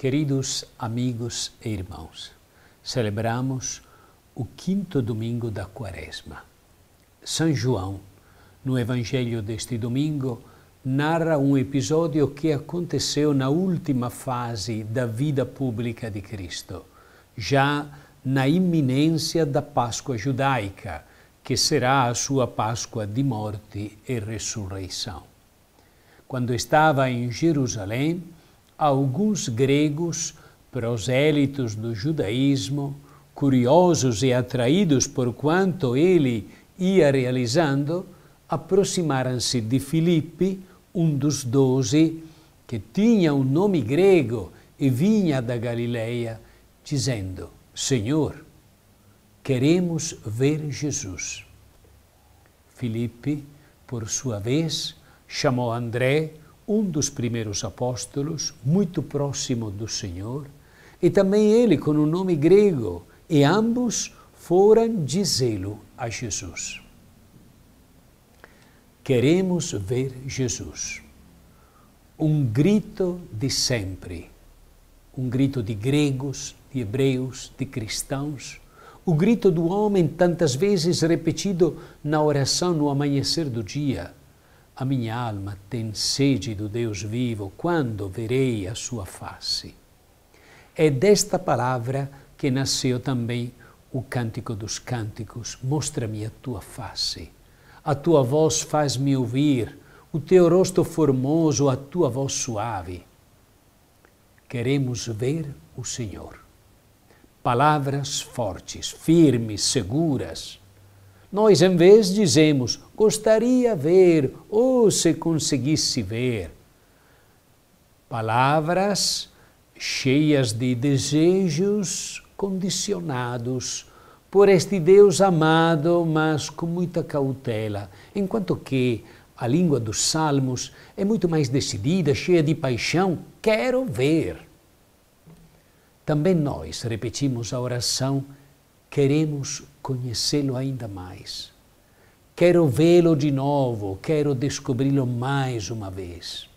Queridos amigos e irmãos, celebramos o quinto domingo da Quaresma. São João, no Evangelho deste domingo, narra um episódio que aconteceu na última fase da vida pública de Cristo, já na iminência da Páscoa judaica, que será a sua Páscoa de morte e ressurreição. Quando estava em Jerusalém, alguns gregos, prosélitos do judaísmo, curiosos e atraídos por quanto ele ia realizando, aproximaram-se de Filipe, um dos doze, que tinha um nome grego e vinha da Galileia, dizendo: Senhor, queremos ver Jesus. Filipe, por sua vez, chamou André, um dos primeiros apóstolos, muito próximo do Senhor, e também ele com o um nome grego, e ambos foram dizê-lo a Jesus. Queremos ver Jesus. Um grito de sempre, um grito de gregos, de hebreus, de cristãos, o grito do homem tantas vezes repetido na oração no amanhecer do dia a minha alma tem sede do Deus vivo, quando verei a sua face? É desta palavra que nasceu também o Cântico dos Cânticos: Mostra-me a tua face. A tua voz faz-me ouvir, o teu rosto formoso, a tua voz suave. Queremos ver o Senhor. Palavras fortes, firmes, seguras nós, em vez, dizemos, gostaria ver, ou se conseguisse ver. Palavras cheias de desejos condicionados por este Deus amado, mas com muita cautela, enquanto que a língua dos salmos é muito mais decidida, cheia de paixão, quero ver. Também nós repetimos a oração, queremos conhecê-lo ainda mais. Quero vê-lo de novo, quero descobri-lo mais uma vez.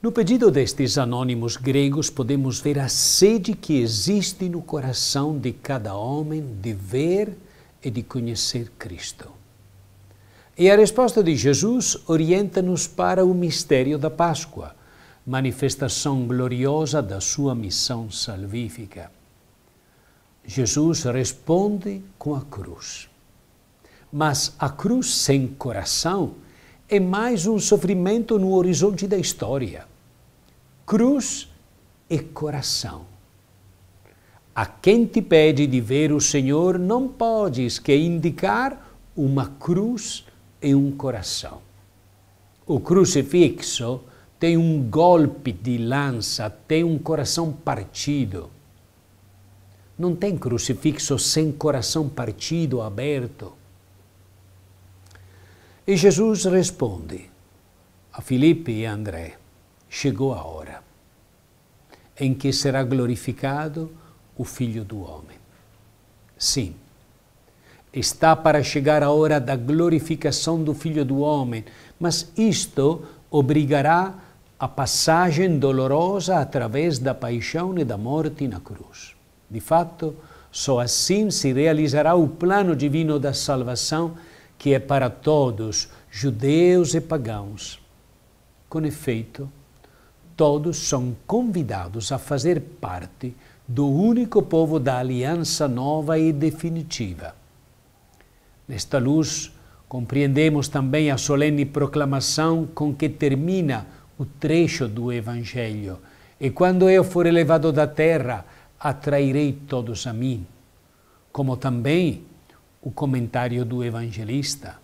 No pedido destes anônimos gregos, podemos ver a sede que existe no coração de cada homem de ver e de conhecer Cristo. E a resposta de Jesus orienta-nos para o mistério da Páscoa, manifestação gloriosa da sua missão salvífica. Jesus responde com a cruz. Mas a cruz sem coração é mais um sofrimento no horizonte da história. Cruz e coração. A quem te pede de ver o Senhor, não podes que indicar uma cruz e um coração. O crucifixo tem um golpe de lança, tem um coração partido não tem crucifixo sem coração partido, aberto. E Jesus responde a Filipe e a André: Chegou a hora em que será glorificado o Filho do Homem. Sim, está para chegar a hora da glorificação do Filho do Homem, mas isto obrigará a passagem dolorosa através da paixão e da morte na cruz. De fato, só assim se realizará o plano divino da salvação, que é para todos, judeus e pagãos. Com efeito, todos são convidados a fazer parte do único povo da aliança nova e definitiva. Nesta luz, compreendemos também a solene proclamação com que termina o trecho do Evangelho. E quando eu for elevado da terra, atrairei todos a mim, como também o comentário do evangelista.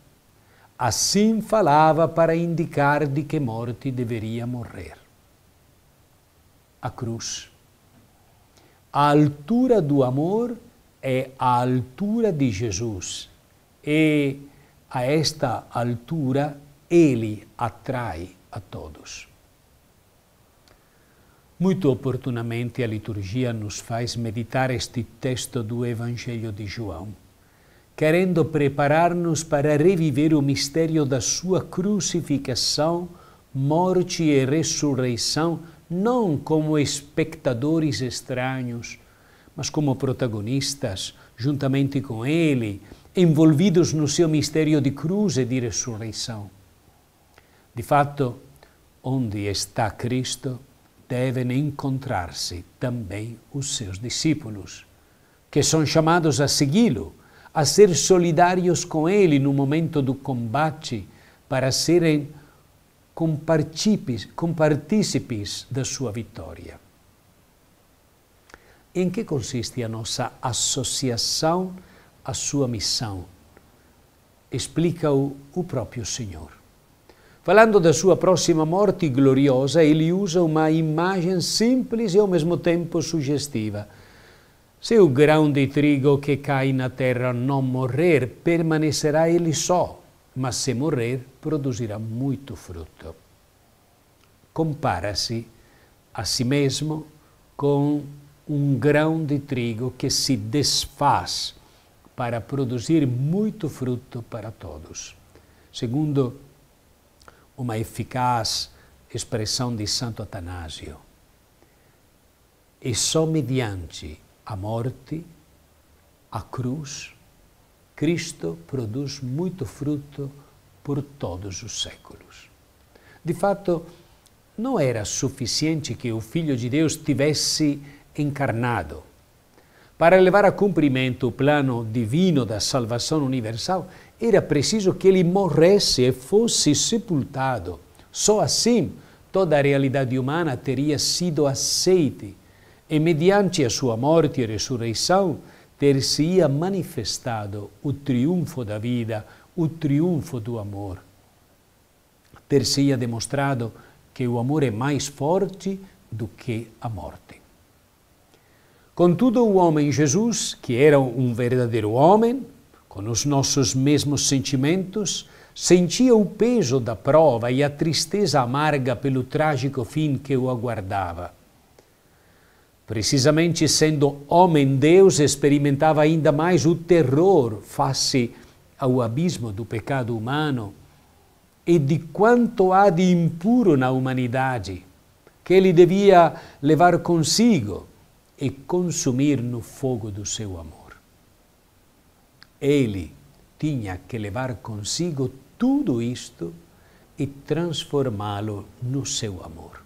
Assim falava para indicar de que morte deveria morrer. A cruz. A altura do amor é a altura de Jesus. E a esta altura ele atrai a todos. Muito oportunamente, a liturgia nos faz meditar este texto do Evangelho de João, querendo preparar-nos para reviver o mistério da sua crucificação, morte e ressurreição, não como espectadores estranhos, mas como protagonistas, juntamente com ele, envolvidos no seu mistério de cruz e de ressurreição. De fato, onde está Cristo, devem encontrar-se também os seus discípulos, que são chamados a segui-lo, a ser solidários com ele no momento do combate, para serem compartícipes da sua vitória. Em que consiste a nossa associação à sua missão? Explica-o o próprio Senhor. Falando da sua próxima morte gloriosa, ele usa uma imagem simples e ao mesmo tempo sugestiva. Se o grão de trigo que cai na terra não morrer, permanecerá ele só, mas se morrer, produzirá muito fruto. Compara-se a si mesmo com um grão de trigo que se desfaz para produzir muito fruto para todos. Segundo uma eficaz expressão de Santo Atanásio. E só mediante a morte, a cruz, Cristo produz muito fruto por todos os séculos. De fato, não era suficiente que o Filho de Deus tivesse encarnado. Para levar a cumprimento o plano divino da salvação universal, era preciso que ele morresse e fosse sepultado. Só assim toda a realidade humana teria sido aceita e, mediante a sua morte e ressurreição, ter-se-ia manifestado o triunfo da vida, o triunfo do amor. Ter-se-ia demonstrado que o amor é mais forte do que a morte. Contudo, o homem Jesus, que era um verdadeiro homem, com os nossos mesmos sentimentos, sentia o peso da prova e a tristeza amarga pelo trágico fim que o aguardava. Precisamente sendo homem, Deus experimentava ainda mais o terror face ao abismo do pecado humano e de quanto há de impuro na humanidade, que ele devia levar consigo e consumir no fogo do seu amor. Ele tinha que levar consigo tudo isto e transformá-lo no seu amor.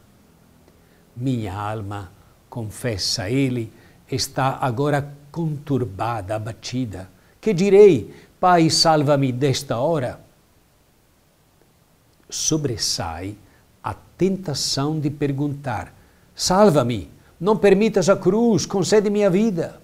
Minha alma, confessa ele, está agora conturbada, abatida. Que direi, Pai, salva-me desta hora? Sobressai a tentação de perguntar: Salva-me, não permitas a cruz, concede-me a vida.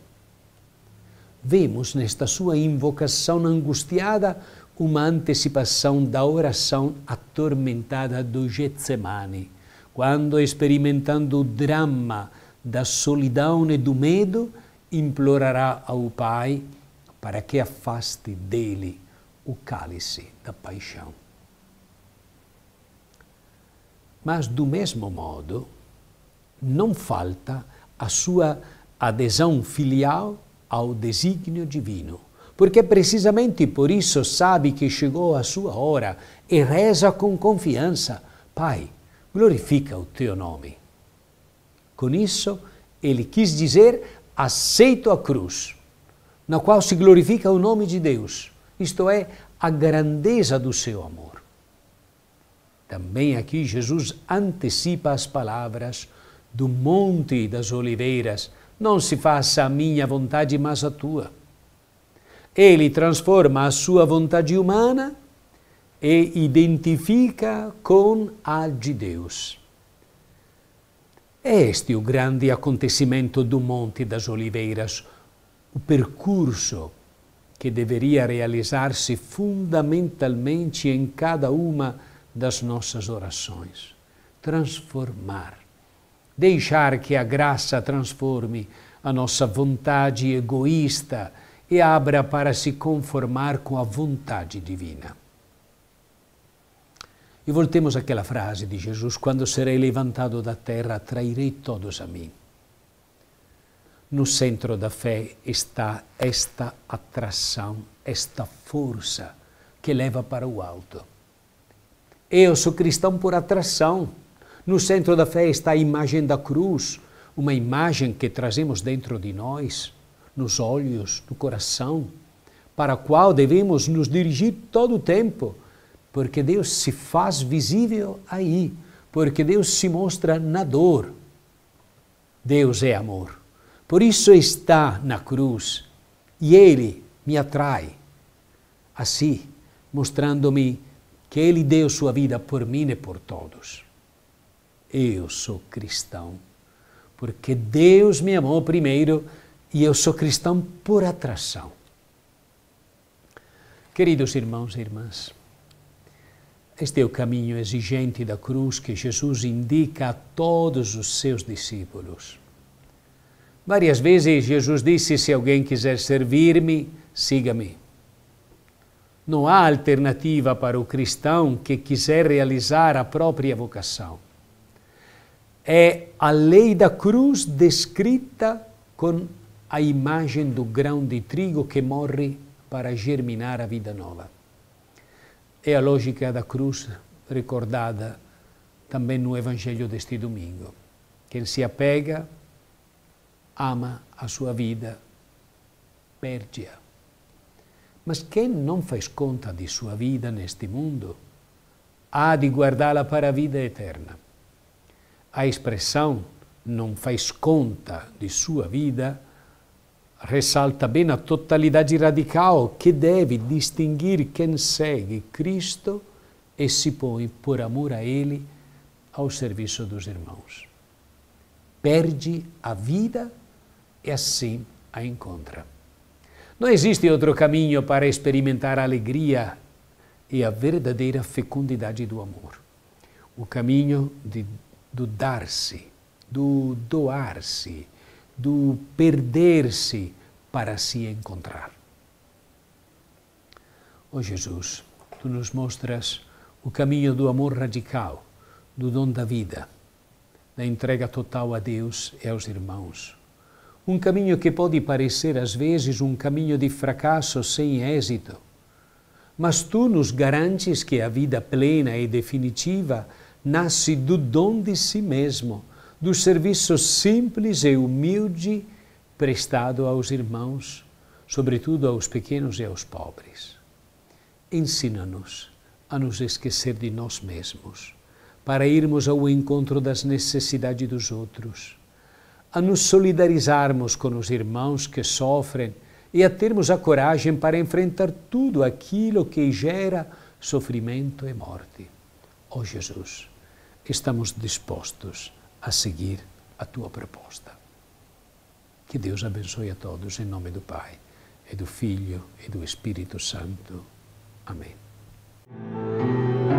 Vemos nesta sua invocação angustiada uma antecipação da oração atormentada do Getsemane, quando, experimentando o drama da solidão e do medo, implorará ao Pai para que afaste dele o cálice da paixão. Mas, do mesmo modo, não falta a sua adesão filial ao desígnio divino, porque precisamente por isso sabe que chegou a sua hora e reza com confiança: Pai, glorifica o teu nome. Com isso, ele quis dizer: aceito a cruz, na qual se glorifica o nome de Deus, isto é, a grandeza do seu amor. Também aqui Jesus antecipa as palavras do Monte das Oliveiras não se faça a minha vontade, mas a tua. Ele transforma a sua vontade humana e identifica com a de Deus. É este é o grande acontecimento do Monte das Oliveiras, o percurso que deveria realizar-se fundamentalmente em cada uma das nossas orações transformar deixar que a graça transforme a nossa vontade egoísta e abra para se conformar com a vontade divina. E voltemos àquela frase de Jesus: Quando serei levantado da terra, atrairei todos a mim. No centro da fé está esta atração, esta força que leva para o alto. Eu sou cristão por atração. No centro da fé está a imagem da cruz, uma imagem que trazemos dentro de nós, nos olhos, no coração, para a qual devemos nos dirigir todo o tempo, porque Deus se faz visível aí, porque Deus se mostra na dor. Deus é amor. Por isso está na cruz e Ele me atrai assim, mostrando-me que Ele deu sua vida por mim e por todos eu sou cristão, porque Deus me amou primeiro e eu sou cristão por atração. Queridos irmãos e irmãs, este é o caminho exigente da cruz que Jesus indica a todos os seus discípulos. Várias vezes Jesus disse: Se alguém quiser servir-me, siga-me. Não há alternativa para o cristão que quiser realizar a própria vocação é a lei da cruz descrita com a imagem do grão de trigo que morre para germinar a vida nova. É a lógica da cruz recordada também no Evangelho deste domingo. Quem se apega, ama a sua vida, perde-a. Mas quem não faz conta de sua vida neste mundo, há de guardá-la para a vida eterna a expressão não faz conta de sua vida ressalta bem a totalidade radical que deve distinguir quem segue Cristo e se põe por amor a Ele ao serviço dos irmãos. Perde a vida e assim a encontra. Não existe outro caminho para experimentar a alegria e a verdadeira fecundidade do amor. O caminho de do dar-se, do doar-se, do perder-se para se encontrar. Ó oh Jesus, tu nos mostras o caminho do amor radical, do dom da vida, da entrega total a Deus e aos irmãos. Um caminho que pode parecer às vezes um caminho de fracasso sem êxito, mas tu nos garantes que a vida plena e definitiva nasce do dom de si mesmo, do serviço simples e humilde prestado aos irmãos, sobretudo aos pequenos e aos pobres. Ensina-nos a nos esquecer de nós mesmos, para irmos ao encontro das necessidades dos outros, a nos solidarizarmos com os irmãos que sofrem e a termos a coragem para enfrentar tudo aquilo que gera sofrimento e morte ó oh Jesus, estamos dispostos a seguir a tua proposta. Que Deus abençoe a todos em nome do Pai, e do Filho e do Espírito Santo. Amém.